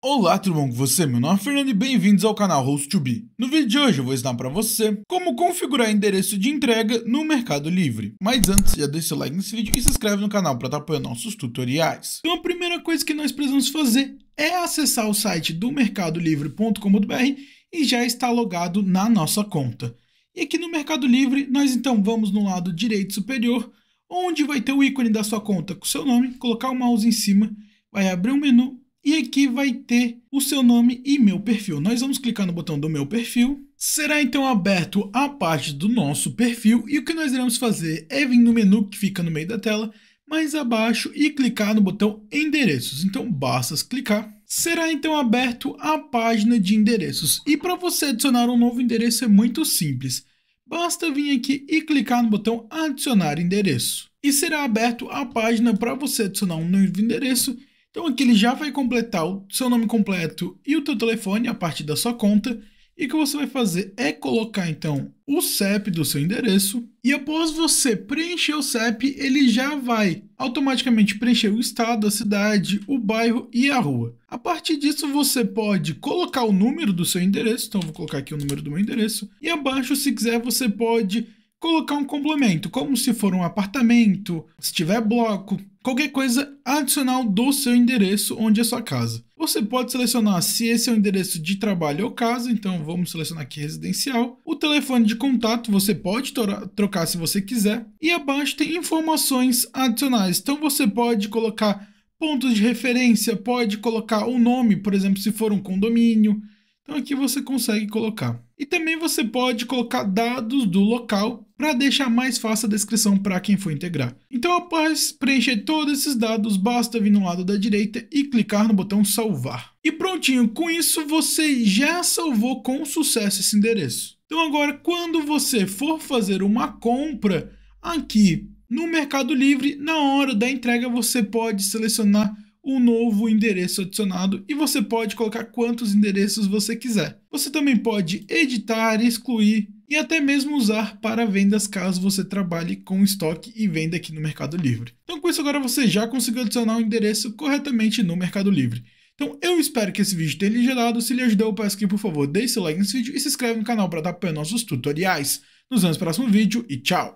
Olá, tudo bom com você? Meu nome é Fernando e bem-vindos ao canal host 2 b No vídeo de hoje eu vou ensinar para você como configurar endereço de entrega no Mercado Livre. Mas antes, já deixa o like nesse vídeo e se inscreve no canal para estar tá apoiando nossos tutoriais. Então a primeira coisa que nós precisamos fazer é acessar o site do mercadolivre.com.br e já está logado na nossa conta. E aqui no Mercado Livre, nós então vamos no lado direito superior, onde vai ter o ícone da sua conta com seu nome, colocar o mouse em cima, vai abrir um menu e aqui vai ter o seu nome e meu perfil. Nós vamos clicar no botão do meu perfil. Será então aberto a parte do nosso perfil e o que nós iremos fazer é vir no menu que fica no meio da tela, mais abaixo e clicar no botão endereços. Então basta clicar. Será então aberto a página de endereços. E para você adicionar um novo endereço é muito simples. Basta vir aqui e clicar no botão adicionar endereço. E será aberto a página para você adicionar um novo endereço então aqui ele já vai completar o seu nome completo e o teu telefone a partir da sua conta. E o que você vai fazer é colocar então o CEP do seu endereço e após você preencher o CEP, ele já vai automaticamente preencher o estado, a cidade, o bairro e a rua. A partir disso, você pode colocar o número do seu endereço, então vou colocar aqui o número do meu endereço e abaixo, se quiser, você pode colocar um complemento, como se for um apartamento, se tiver bloco, qualquer coisa adicional do seu endereço onde é sua casa. Você pode selecionar se esse é o endereço de trabalho ou casa, então vamos selecionar aqui residencial. O telefone de contato você pode trocar se você quiser. E abaixo tem informações adicionais, então você pode colocar pontos de referência, pode colocar o nome, por exemplo, se for um condomínio, então é aqui você consegue colocar. E também você pode colocar dados do local para deixar mais fácil a descrição para quem for integrar. Então após preencher todos esses dados, basta vir no lado da direita e clicar no botão salvar. E prontinho, com isso você já salvou com sucesso esse endereço. Então agora quando você for fazer uma compra aqui no Mercado Livre, na hora da entrega você pode selecionar um novo endereço adicionado e você pode colocar quantos endereços você quiser. Você também pode editar, excluir e até mesmo usar para vendas caso você trabalhe com estoque e venda aqui no Mercado Livre. Então com isso agora você já conseguiu adicionar o um endereço corretamente no Mercado Livre. Então eu espero que esse vídeo tenha lhe ajudado, se lhe ajudou eu peço que por favor deixe seu like nesse vídeo e se inscreve no canal para dar apoio nossos tutoriais. Nos vemos no próximo vídeo e tchau!